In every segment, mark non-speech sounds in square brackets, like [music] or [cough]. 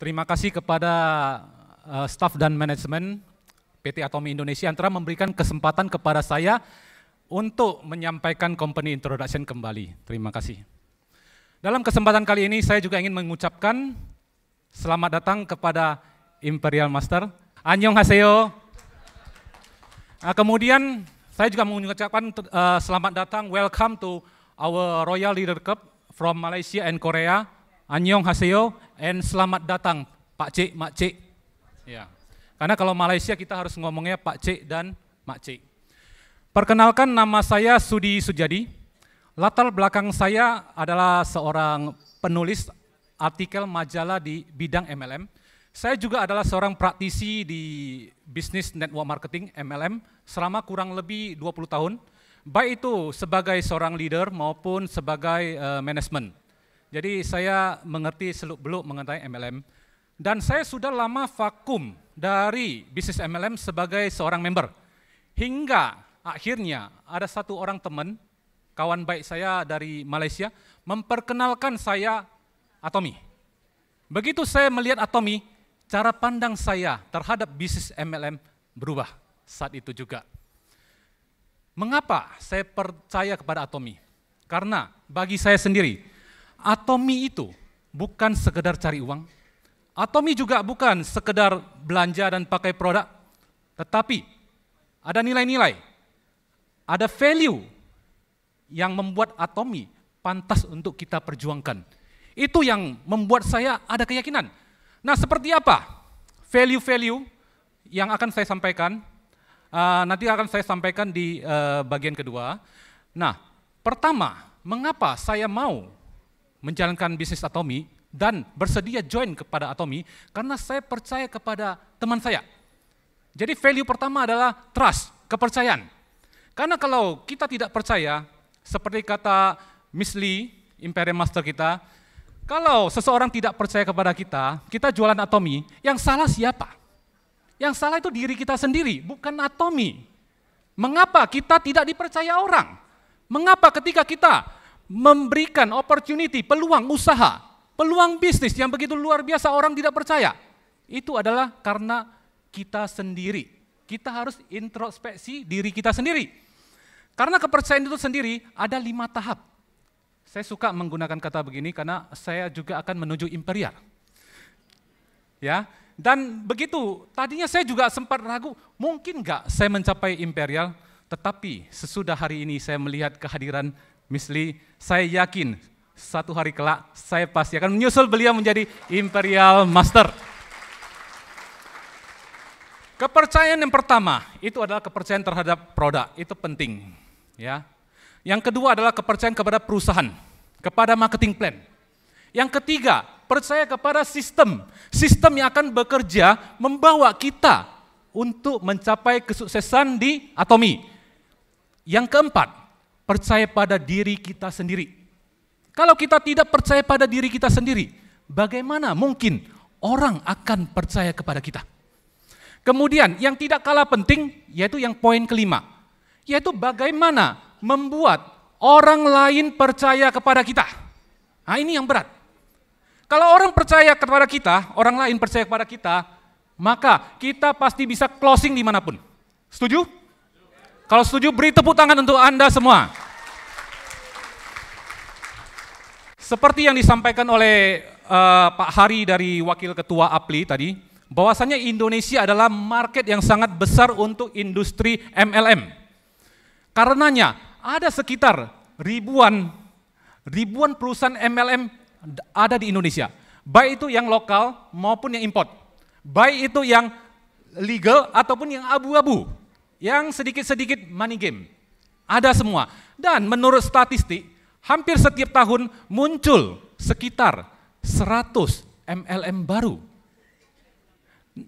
Terima kasih kepada uh, staff dan manajemen PT Atomi Indonesia antara memberikan kesempatan kepada saya untuk menyampaikan company introduction kembali. Terima kasih. Dalam kesempatan kali ini saya juga ingin mengucapkan selamat datang kepada Imperial Master. Anyong Haseo. Nah, kemudian saya juga mengucapkan uh, selamat datang, welcome to our Royal Leader Cup from Malaysia and Korea. Anyong Haseo and selamat datang Pak Cik, Mak Cik. Ya. Karena kalau Malaysia kita harus ngomongnya Pak Cik dan Mak Cik. Perkenalkan nama saya Sudi Sujadi. Latar belakang saya adalah seorang penulis artikel majalah di bidang MLM. Saya juga adalah seorang praktisi di bisnis network marketing MLM selama kurang lebih 20 tahun, baik itu sebagai seorang leader maupun sebagai uh, eh, manajemen. Jadi saya mengerti seluk-beluk mengenai MLM dan saya sudah lama vakum dari bisnis MLM sebagai seorang member. Hingga akhirnya ada satu orang teman, kawan baik saya dari Malaysia, memperkenalkan saya Atomi. Begitu saya melihat Atomi, cara pandang saya terhadap bisnis MLM berubah saat itu juga. Mengapa saya percaya kepada Atomi? Karena bagi saya sendiri, Atomi itu bukan sekedar cari uang. Atomi juga bukan sekedar belanja dan pakai produk, tetapi ada nilai-nilai, ada value yang membuat Atomi pantas untuk kita perjuangkan. Itu yang membuat saya ada keyakinan. Nah, seperti apa value-value yang akan saya sampaikan? Uh, nanti akan saya sampaikan di uh, bagian kedua. Nah, pertama, mengapa saya mau menjalankan bisnis Atomi dan bersedia join kepada Atomi karena saya percaya kepada teman saya. Jadi value pertama adalah trust, kepercayaan. Karena kalau kita tidak percaya, seperti kata Miss Lee, Imperium Master kita, kalau seseorang tidak percaya kepada kita, kita jualan Atomi, yang salah siapa? Yang salah itu diri kita sendiri, bukan Atomi. Mengapa kita tidak dipercaya orang? Mengapa ketika kita memberikan opportunity, peluang usaha, peluang bisnis yang begitu luar biasa orang tidak percaya. Itu adalah karena kita sendiri. Kita harus introspeksi diri kita sendiri. Karena kepercayaan itu sendiri ada lima tahap. Saya suka menggunakan kata begini karena saya juga akan menuju imperial. Ya, dan begitu, tadinya saya juga sempat ragu, mungkin nggak saya mencapai imperial, tetapi sesudah hari ini saya melihat kehadiran Misli, saya yakin satu hari kelak saya pasti akan menyusul beliau menjadi Imperial Master. Kepercayaan yang pertama itu adalah kepercayaan terhadap produk, itu penting, ya. Yang kedua adalah kepercayaan kepada perusahaan, kepada marketing plan. Yang ketiga, percaya kepada sistem. Sistem yang akan bekerja membawa kita untuk mencapai kesuksesan di Atomi. Yang keempat, percaya pada diri kita sendiri. Kalau kita tidak percaya pada diri kita sendiri, bagaimana mungkin orang akan percaya kepada kita? Kemudian yang tidak kalah penting yaitu yang poin kelima, yaitu bagaimana membuat orang lain percaya kepada kita. Nah ini yang berat. Kalau orang percaya kepada kita, orang lain percaya kepada kita, maka kita pasti bisa closing dimanapun. Setuju? Kalau setuju beri tepuk tangan untuk Anda semua. Seperti yang disampaikan oleh uh, Pak Hari dari Wakil Ketua APLI tadi, bahwasannya Indonesia adalah market yang sangat besar untuk industri MLM. Karenanya ada sekitar ribuan ribuan perusahaan MLM ada di Indonesia, baik itu yang lokal maupun yang import, baik itu yang legal ataupun yang abu-abu yang sedikit-sedikit money game. Ada semua. Dan menurut statistik, hampir setiap tahun muncul sekitar 100 MLM baru.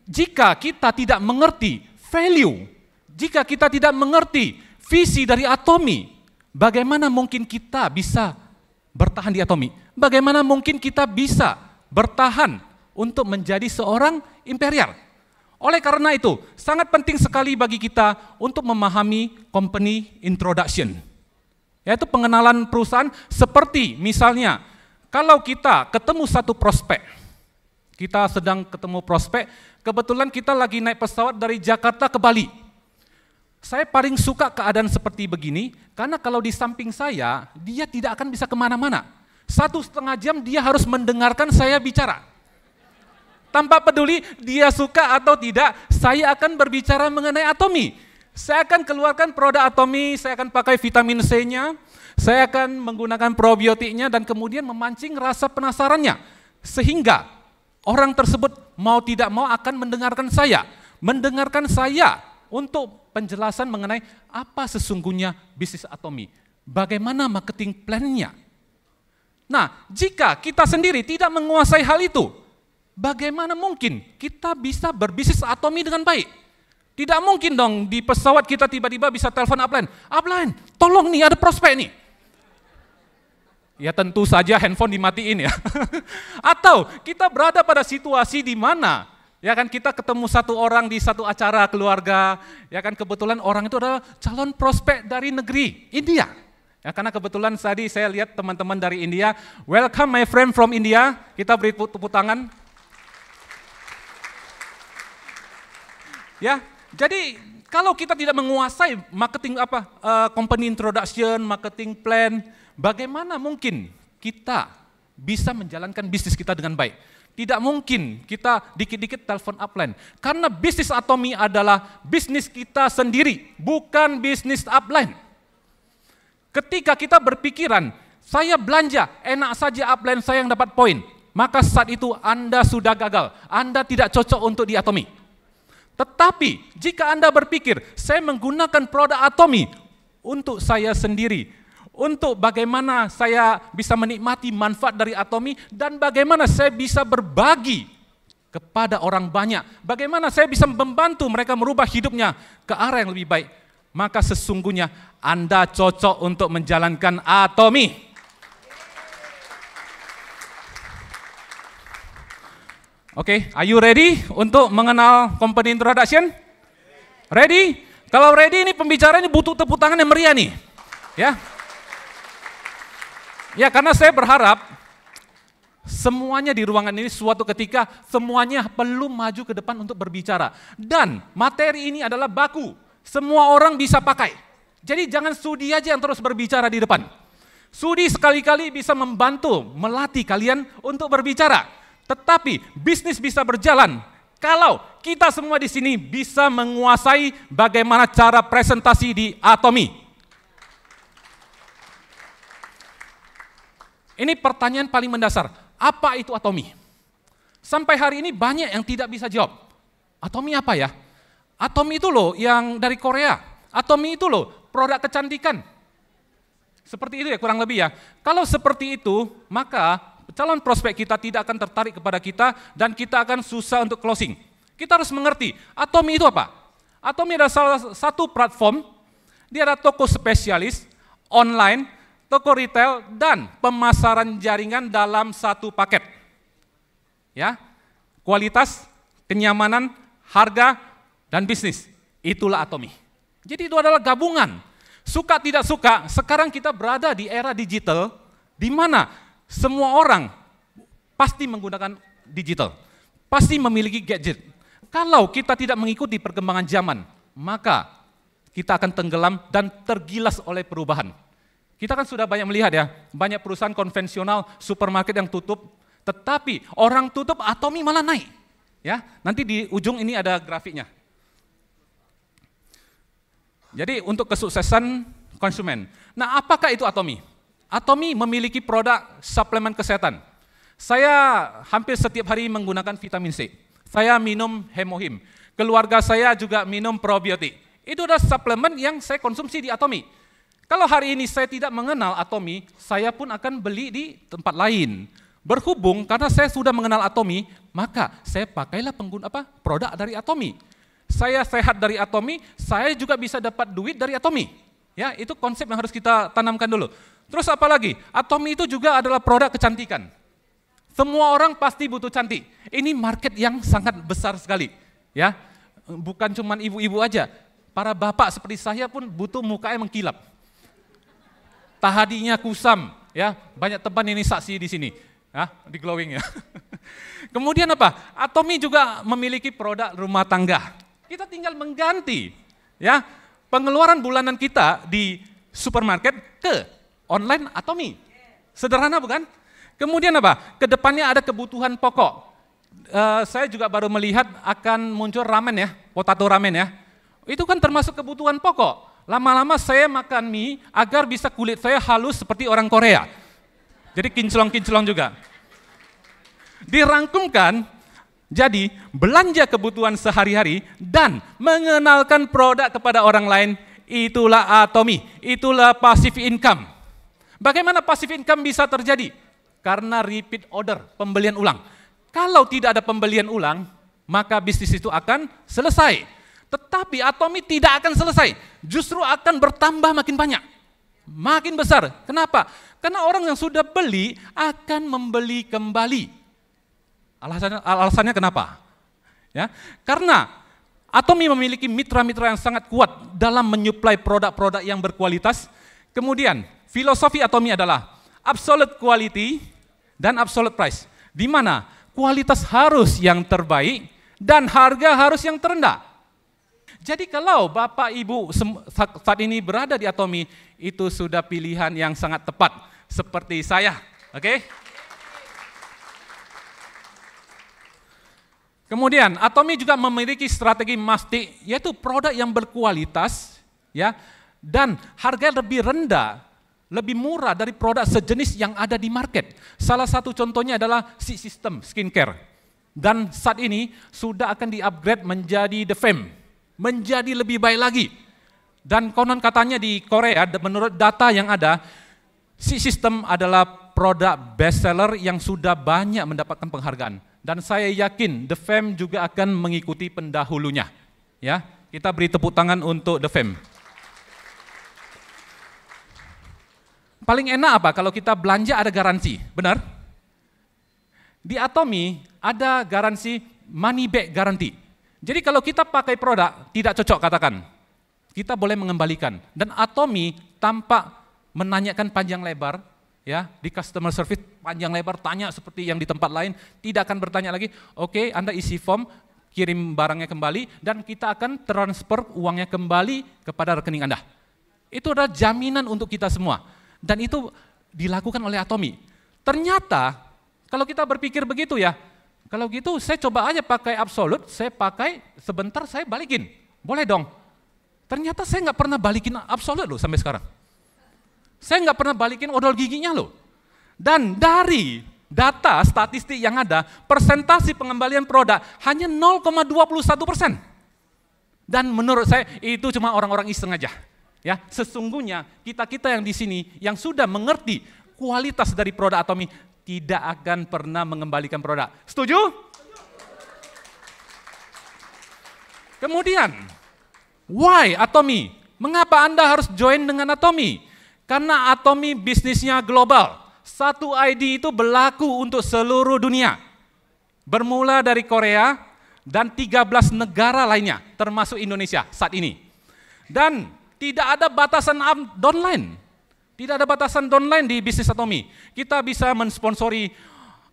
Jika kita tidak mengerti value, jika kita tidak mengerti visi dari Atomi, bagaimana mungkin kita bisa bertahan di Atomi? Bagaimana mungkin kita bisa bertahan untuk menjadi seorang imperial? Oleh karena itu, sangat penting sekali bagi kita untuk memahami company introduction. Yaitu pengenalan perusahaan seperti misalnya, kalau kita ketemu satu prospek, kita sedang ketemu prospek, kebetulan kita lagi naik pesawat dari Jakarta ke Bali. Saya paling suka keadaan seperti begini, karena kalau di samping saya, dia tidak akan bisa kemana-mana. Satu setengah jam dia harus mendengarkan saya bicara. Tanpa peduli dia suka atau tidak, saya akan berbicara mengenai atomi. Saya akan keluarkan produk atomi, saya akan pakai vitamin C-nya, saya akan menggunakan probiotiknya dan kemudian memancing rasa penasarannya. Sehingga orang tersebut mau tidak mau akan mendengarkan saya, mendengarkan saya untuk penjelasan mengenai apa sesungguhnya bisnis atomi, bagaimana marketing plan-nya. Nah, jika kita sendiri tidak menguasai hal itu, Bagaimana mungkin kita bisa berbisnis atomi dengan baik? Tidak mungkin dong di pesawat kita tiba-tiba bisa telepon upline. Upline, tolong nih ada prospek nih. Ya tentu saja handphone dimatiin ya. [laughs] Atau kita berada pada situasi di mana ya kan kita ketemu satu orang di satu acara keluarga, ya kan kebetulan orang itu adalah calon prospek dari negeri India. Ya, karena kebetulan tadi saya lihat teman-teman dari India, welcome my friend from India, kita beri tepuk tangan. Ya, jadi kalau kita tidak menguasai marketing apa uh, company introduction, marketing plan, bagaimana mungkin kita bisa menjalankan bisnis kita dengan baik? Tidak mungkin kita dikit-dikit telepon upline. Karena bisnis Atomi adalah bisnis kita sendiri, bukan bisnis upline. Ketika kita berpikiran, saya belanja, enak saja upline saya yang dapat poin. Maka saat itu Anda sudah gagal, Anda tidak cocok untuk di Atomi. Tetapi jika Anda berpikir, saya menggunakan produk atomi untuk saya sendiri, untuk bagaimana saya bisa menikmati manfaat dari atomi dan bagaimana saya bisa berbagi kepada orang banyak, bagaimana saya bisa membantu mereka merubah hidupnya ke arah yang lebih baik, maka sesungguhnya Anda cocok untuk menjalankan atomi. Oke, okay, are you ready untuk mengenal company introduction? Ready? Kalau ready ini pembicara ini butuh tepuk tangan yang meriah nih. Ya. Ya, karena saya berharap semuanya di ruangan ini suatu ketika semuanya perlu maju ke depan untuk berbicara. Dan materi ini adalah baku. Semua orang bisa pakai. Jadi jangan sudi aja yang terus berbicara di depan. Sudi sekali-kali bisa membantu melatih kalian untuk berbicara. Tetapi bisnis bisa berjalan kalau kita semua di sini bisa menguasai bagaimana cara presentasi di Atomi. Ini pertanyaan paling mendasar. Apa itu Atomi? Sampai hari ini banyak yang tidak bisa jawab. Atomi apa ya? Atomi itu loh yang dari Korea. Atomi itu loh produk kecantikan. Seperti itu ya kurang lebih ya. Kalau seperti itu, maka calon prospek kita tidak akan tertarik kepada kita dan kita akan susah untuk closing. Kita harus mengerti, Atomi itu apa? Atomi adalah salah satu platform, dia ada toko spesialis, online, toko retail, dan pemasaran jaringan dalam satu paket. Ya, kualitas, kenyamanan, harga, dan bisnis. Itulah Atomi. Jadi itu adalah gabungan. Suka tidak suka, sekarang kita berada di era digital, di mana semua orang pasti menggunakan digital, pasti memiliki gadget. Kalau kita tidak mengikuti perkembangan zaman, maka kita akan tenggelam dan tergilas oleh perubahan. Kita kan sudah banyak melihat ya, banyak perusahaan konvensional, supermarket yang tutup, tetapi orang tutup Atomi malah naik. Ya, nanti di ujung ini ada grafiknya. Jadi untuk kesuksesan konsumen. Nah, apakah itu Atomi? Atomi memiliki produk suplemen kesehatan. Saya hampir setiap hari menggunakan vitamin C. Saya minum hemohim. Keluarga saya juga minum probiotik. Itu adalah suplemen yang saya konsumsi di Atomi. Kalau hari ini saya tidak mengenal Atomi, saya pun akan beli di tempat lain. Berhubung karena saya sudah mengenal Atomi, maka saya pakailah pengguna apa produk dari Atomi. Saya sehat dari Atomi, saya juga bisa dapat duit dari Atomi. Ya, itu konsep yang harus kita tanamkan dulu. Terus apa lagi? Atomi itu juga adalah produk kecantikan. Semua orang pasti butuh cantik. Ini market yang sangat besar sekali, ya. Bukan cuma ibu-ibu aja. Para bapak seperti saya pun butuh muka yang mengkilap. Tahadinya kusam, ya. Banyak teman ini saksi di sini. Ya, di glowing ya. [laughs] Kemudian apa? Atomi juga memiliki produk rumah tangga. Kita tinggal mengganti ya pengeluaran bulanan kita di supermarket ke online atau mie. Sederhana bukan? Kemudian apa? Kedepannya ada kebutuhan pokok. Uh, saya juga baru melihat akan muncul ramen ya, potato ramen ya. Itu kan termasuk kebutuhan pokok. Lama-lama saya makan mie agar bisa kulit saya halus seperti orang Korea. Jadi kinclong-kinclong juga. Dirangkumkan, jadi belanja kebutuhan sehari-hari dan mengenalkan produk kepada orang lain, itulah atomi, itulah passive income. Bagaimana pasif income bisa terjadi? Karena repeat order, pembelian ulang. Kalau tidak ada pembelian ulang, maka bisnis itu akan selesai. Tetapi Atomi tidak akan selesai, justru akan bertambah makin banyak. Makin besar. Kenapa? Karena orang yang sudah beli akan membeli kembali. Alasannya, alasannya kenapa? Ya, karena Atomi memiliki mitra-mitra yang sangat kuat dalam menyuplai produk-produk yang berkualitas. Kemudian Filosofi atomi adalah absolute quality dan absolute price. Di mana kualitas harus yang terbaik dan harga harus yang terendah. Jadi kalau Bapak Ibu saat ini berada di Atomi, itu sudah pilihan yang sangat tepat seperti saya. Oke? Okay? Kemudian Atomi juga memiliki strategi mastik yaitu produk yang berkualitas ya dan harga lebih rendah lebih murah dari produk sejenis yang ada di market. Salah satu contohnya adalah si sistem skincare. Dan saat ini sudah akan diupgrade menjadi The Fame, menjadi lebih baik lagi. Dan konon katanya di Korea, menurut data yang ada, si sistem adalah produk best seller yang sudah banyak mendapatkan penghargaan. Dan saya yakin The Fame juga akan mengikuti pendahulunya. Ya, kita beri tepuk tangan untuk The Fame. Paling enak apa kalau kita belanja ada garansi, benar? Di Atomi ada garansi money back garanti. Jadi kalau kita pakai produk tidak cocok katakan, kita boleh mengembalikan. Dan Atomi tampak menanyakan panjang lebar, ya di customer service panjang lebar tanya seperti yang di tempat lain, tidak akan bertanya lagi. Oke, okay, Anda isi form, kirim barangnya kembali dan kita akan transfer uangnya kembali kepada rekening Anda. Itu adalah jaminan untuk kita semua. Dan itu dilakukan oleh Atomi. Ternyata kalau kita berpikir begitu ya, kalau gitu saya coba aja pakai absolut, saya pakai sebentar saya balikin. Boleh dong. Ternyata saya nggak pernah balikin absolut loh sampai sekarang. Saya nggak pernah balikin odol giginya loh. Dan dari data statistik yang ada, persentasi pengembalian produk hanya 0,21 persen. Dan menurut saya itu cuma orang-orang iseng aja. Ya, sesungguhnya kita-kita yang di sini yang sudah mengerti kualitas dari produk Atomi tidak akan pernah mengembalikan produk. Setuju? Kemudian, why Atomi? Mengapa Anda harus join dengan Atomi? Karena Atomi bisnisnya global. Satu ID itu berlaku untuk seluruh dunia. Bermula dari Korea dan 13 negara lainnya termasuk Indonesia saat ini. Dan tidak ada batasan online. Tidak ada batasan online di bisnis Atomi. Kita bisa mensponsori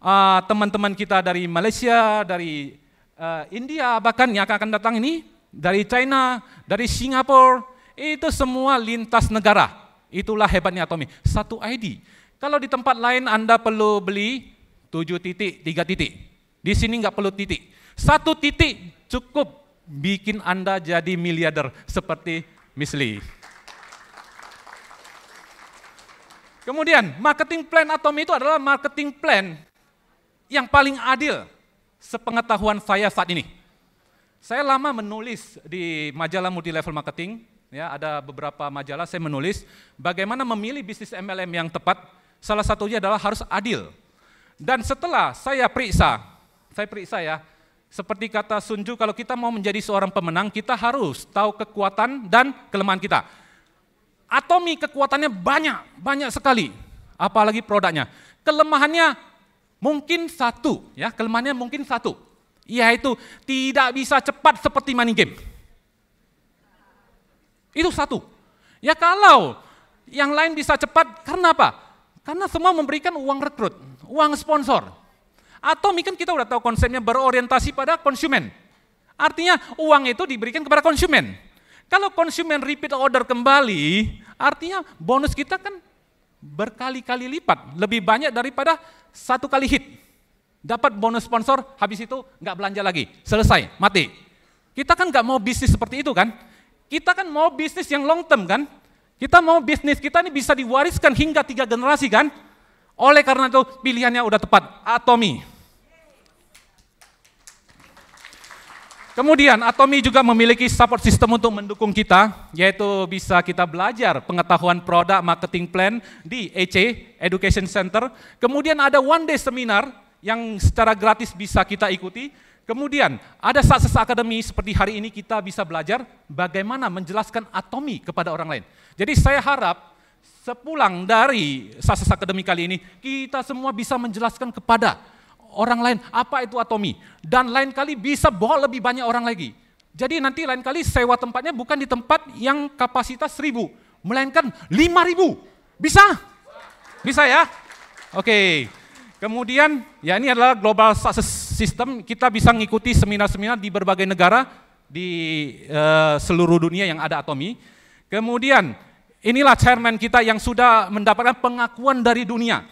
uh, teman-teman uh, kita dari Malaysia, dari uh, India, bahkan yang akan datang ini, dari China, dari Singapura, itu semua lintas negara. Itulah hebatnya Atomi. Satu ID. Kalau di tempat lain Anda perlu beli tujuh titik, tiga titik. Di sini nggak perlu titik. Satu titik cukup bikin Anda jadi miliarder seperti Miss Lee. Kemudian, marketing plan Atomi itu adalah marketing plan yang paling adil sepengetahuan saya saat ini. Saya lama menulis di majalah multi-level marketing, ya ada beberapa majalah saya menulis bagaimana memilih bisnis MLM yang tepat, salah satunya adalah harus adil. Dan setelah saya periksa, saya periksa ya, seperti kata Sunju, kalau kita mau menjadi seorang pemenang, kita harus tahu kekuatan dan kelemahan kita. Atomi kekuatannya banyak, banyak sekali. Apalagi produknya. Kelemahannya mungkin satu, ya kelemahannya mungkin satu. Yaitu tidak bisa cepat seperti money game. Itu satu. Ya kalau yang lain bisa cepat, karena apa? Karena semua memberikan uang rekrut, uang sponsor. Atau mungkin kita udah tahu konsepnya berorientasi pada konsumen. Artinya uang itu diberikan kepada konsumen. Kalau konsumen repeat order kembali, artinya bonus kita kan berkali-kali lipat, lebih banyak daripada satu kali hit. Dapat bonus sponsor, habis itu nggak belanja lagi, selesai, mati. Kita kan nggak mau bisnis seperti itu kan? Kita kan mau bisnis yang long term kan? Kita mau bisnis kita ini bisa diwariskan hingga tiga generasi kan? Oleh karena itu pilihannya udah tepat, Atomi. Kemudian Atomi juga memiliki support system untuk mendukung kita, yaitu bisa kita belajar pengetahuan produk marketing plan di EC, Education Center. Kemudian ada one day seminar yang secara gratis bisa kita ikuti. Kemudian ada Success Academy seperti hari ini kita bisa belajar bagaimana menjelaskan Atomi kepada orang lain. Jadi saya harap sepulang dari sasas akademi kali ini, kita semua bisa menjelaskan kepada orang lain apa itu atomi. Dan lain kali bisa bawa lebih banyak orang lagi. Jadi nanti lain kali sewa tempatnya bukan di tempat yang kapasitas seribu melainkan lima ribu Bisa? Bisa ya? Oke. Kemudian ya ini adalah global success system, kita bisa mengikuti seminar-seminar di berbagai negara di uh, seluruh dunia yang ada atomi. Kemudian Inilah chairman kita yang sudah mendapatkan pengakuan dari dunia.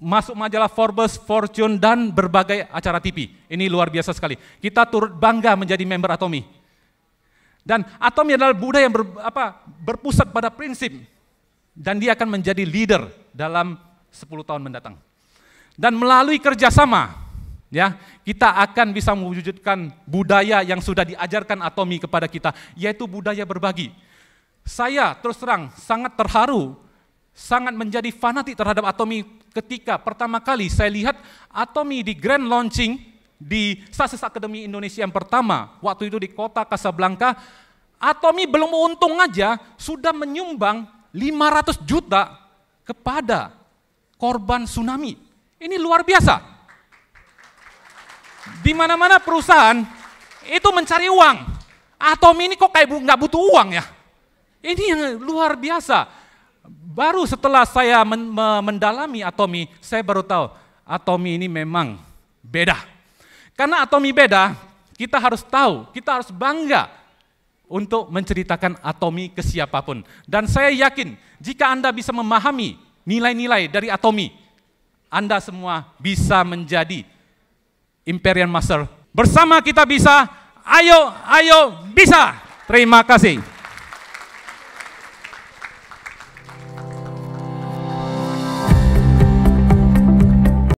Masuk majalah Forbes, Fortune, dan berbagai acara TV. Ini luar biasa sekali. Kita turut bangga menjadi member Atomi. Dan Atomi adalah budaya yang ber, apa, berpusat pada prinsip. Dan dia akan menjadi leader dalam 10 tahun mendatang. Dan melalui kerjasama, ya kita akan bisa mewujudkan budaya yang sudah diajarkan atomi kepada kita yaitu budaya berbagi saya terus terang sangat terharu, sangat menjadi fanatik terhadap Atomi ketika pertama kali saya lihat Atomi di grand launching di Sasis Akademi Indonesia yang pertama, waktu itu di kota Casablanca, Atomi belum untung aja sudah menyumbang 500 juta kepada korban tsunami. Ini luar biasa. Di mana-mana perusahaan itu mencari uang. Atomi ini kok kayak nggak butuh uang ya? Ini yang luar biasa. Baru setelah saya mendalami atomi, saya baru tahu atomi ini memang beda. Karena atomi beda, kita harus tahu, kita harus bangga untuk menceritakan atomi ke siapapun. Dan saya yakin jika Anda bisa memahami nilai-nilai dari atomi, Anda semua bisa menjadi Imperial Master. Bersama kita bisa, ayo, ayo, bisa. Terima kasih.